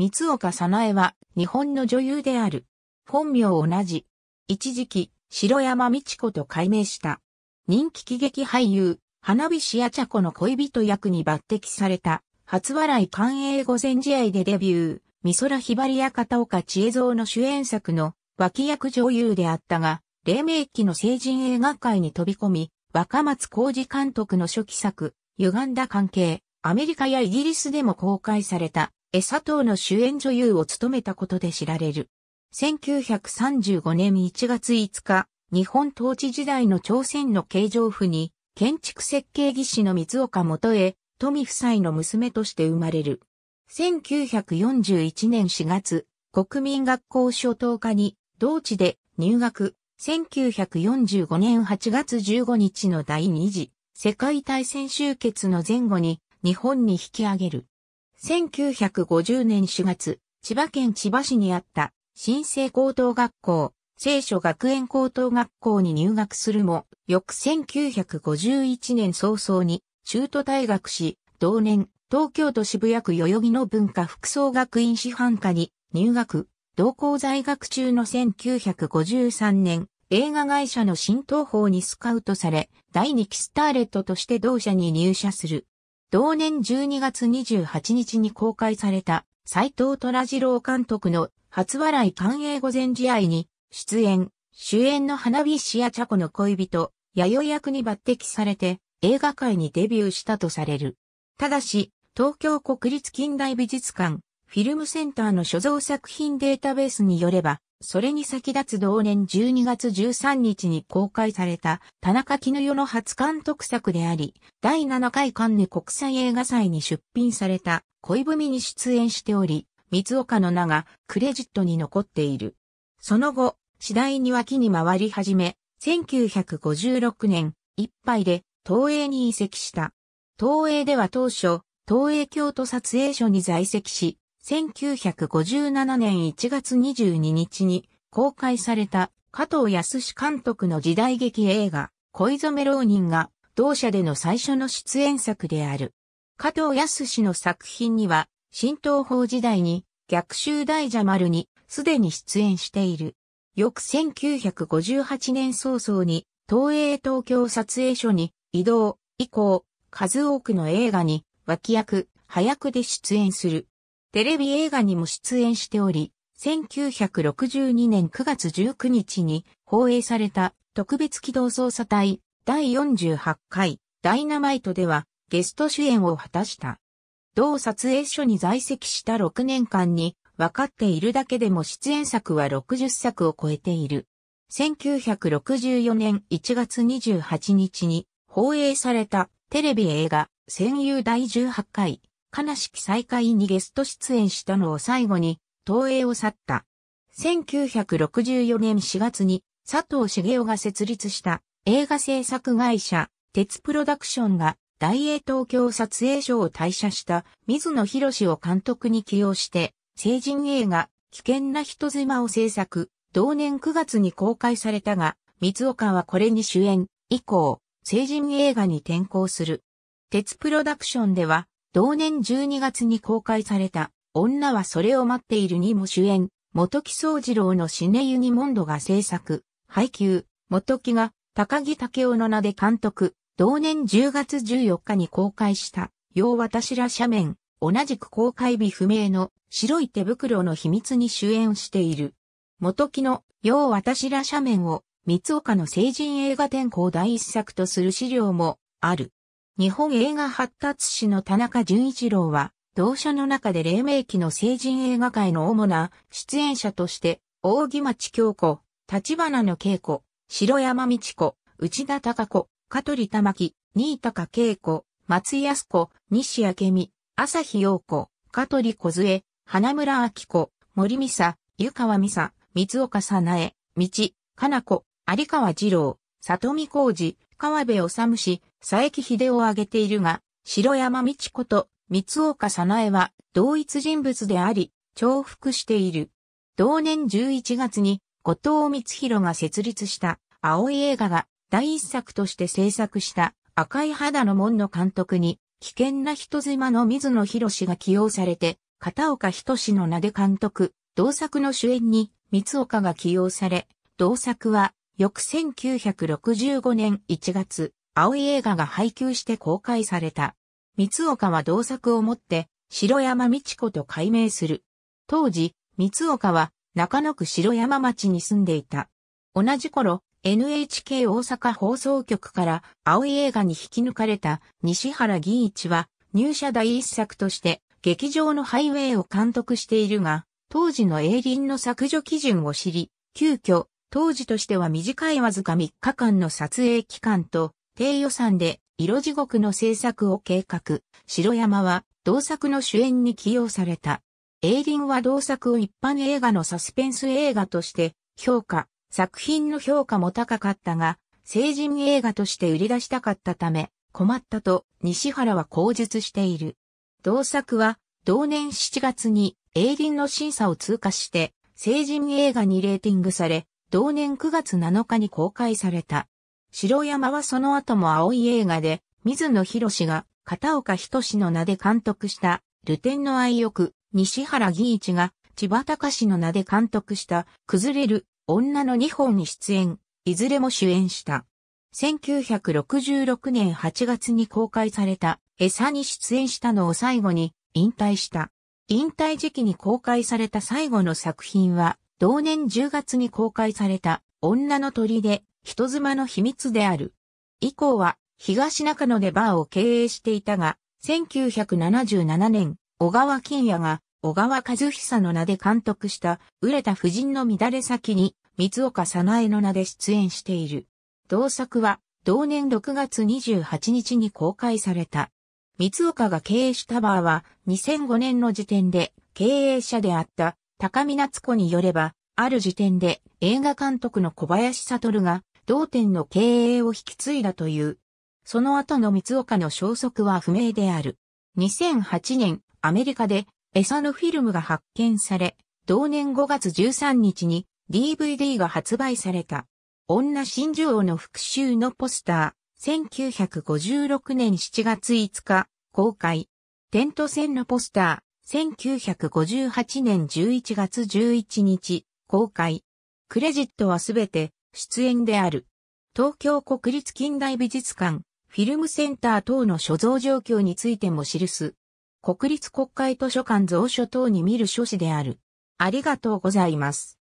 三岡早苗は日本の女優である。本名同じ。一時期、城山道子と改名した。人気喜劇俳優、花火師や茶子の恋人役に抜擢された。初笑い寛永御前試合でデビュー。美空ひばりや片岡千恵蔵の主演作の脇役女優であったが、黎明期の成人映画界に飛び込み、若松浩二監督の初期作、歪んだ関係、アメリカやイギリスでも公開された。江佐藤の主演女優を務めたことで知られる。1935年1月5日、日本統治時代の朝鮮の形城府に、建築設計技師の水岡元へ、富夫妻の娘として生まれる。1941年4月、国民学校初等科に、同地で入学、1945年8月15日の第二次世界大戦終結の前後に日本に引き上げる。1950年4月、千葉県千葉市にあった、新生高等学校、聖書学園高等学校に入学するも、翌1951年早々に、中途退学し、同年、東京都渋谷区代々木の文化服装学院師範科に入学、同校在学中の1953年、映画会社の新東宝にスカウトされ、第二期スターレットとして同社に入社する。同年12月28日に公開された斎藤虎次郎監督の初笑い官営午前試合に出演、主演の花火師や茶子の恋人、弥生役に抜擢されて映画界にデビューしたとされる。ただし、東京国立近代美術館、フィルムセンターの所蔵作品データベースによれば、それに先立つ同年12月13日に公開された田中絹代の初監督作であり、第7回カンヌ国際映画祭に出品された恋文に出演しており、三岡の名がクレジットに残っている。その後、次第に脇に回り始め、1956年いっぱいで東映に移籍した。東映では当初、東映京都撮影所に在籍し、1957年1月22日に公開された加藤康史監督の時代劇映画、恋染浪人が同社での最初の出演作である。加藤康史の作品には、新東宝時代に逆襲大蛇丸にすでに出演している。翌1958年早々に東映東京撮影所に移動以降、数多くの映画に脇役、早くで出演する。テレビ映画にも出演しており、1962年9月19日に放映された特別機動捜査隊第48回ダイナマイトではゲスト主演を果たした。同撮影所に在籍した6年間に分かっているだけでも出演作は60作を超えている。1964年1月28日に放映されたテレビ映画戦友第18回悲しき再会にゲスト出演したのを最後に、東映を去った。1964年4月に佐藤茂雄が設立した映画制作会社、鉄プロダクションが大英東京撮影所を退社した水野博を監督に起用して、成人映画、危険な人妻を制作、同年9月に公開されたが、三岡はこれに主演、以降、成人映画に転向する。鉄プロダクションでは、同年12月に公開された、女はそれを待っているにも主演、元木宗次郎のシネユニモンドが制作、配給、元木が高木武雄の名で監督、同年10月14日に公開した、よう私ら斜面、同じく公開日不明の白い手袋の秘密に主演している。元木のよう私ら斜面を三岡の成人映画展行第一作とする資料もある。日本映画発達史の田中淳一郎は、同書の中で黎明期の成人映画界の主な出演者として、扇町京子、立花の稽子、城山道子、内田隆子、香取玉木、新高恵子、松安子、西明美、朝日陽子、香取梢、花村明子、森美佐、湯川美佐、水岡早苗、道、かな子、有川二郎、里見浩二、川辺治氏、佐伯秀夫を挙げているが、城山道子と三岡早苗は同一人物であり、重複している。同年11月に後藤光弘が設立した青い映画が第一作として制作した赤い肌の門の監督に危険な人妻の水野博士が起用されて、片岡仁の名で監督、同作の主演に三岡が起用され、同作は翌1965年1月、青い映画が配給して公開された。三岡は同作をもって、城山道子と改名する。当時、三岡は中野区城山町に住んでいた。同じ頃、NHK 大阪放送局から青い映画に引き抜かれた西原銀一は入社第一作として劇場のハイウェイを監督しているが、当時の映林の削除基準を知り、急遽、当時としては短いわずか3日間の撮影期間と、低予算で色地獄の制作を計画、白山は同作の主演に起用された。映林は同作を一般映画のサスペンス映画として評価、作品の評価も高かったが、成人映画として売り出したかったため、困ったと西原は口述している。同作は同年7月に映林の審査を通過して成人映画にレーティングされ、同年9月7日に公開された。城山はその後も青い映画で、水野博が片岡仁の名で監督した、流ンの愛欲、西原義一が千葉隆の名で監督した、崩れる女の2本に出演、いずれも主演した。1966年8月に公開された、餌に出演したのを最後に引退した。引退時期に公開された最後の作品は、同年10月に公開された、女の鳥で人妻の秘密である。以降は、東中野でバーを経営していたが、1977年、小川金也が、小川和久の名で監督した、売れた夫人の乱れ先に、三岡早苗の名で出演している。同作は、同年6月28日に公開された。三岡が経営したバーは、2005年の時点で、経営者であった、高見夏子によれば、ある時点で映画監督の小林悟が同店の経営を引き継いだという。その後の三岡の消息は不明である。2008年、アメリカで餌のフィルムが発見され、同年5月13日に DVD が発売された。女新女王の復讐のポスター、1956年7月5日、公開。テント戦のポスター、1958年11月11日、公開。クレジットはすべて、出演である。東京国立近代美術館、フィルムセンター等の所蔵状況についても記す。国立国会図書館蔵書等に見る書誌である。ありがとうございます。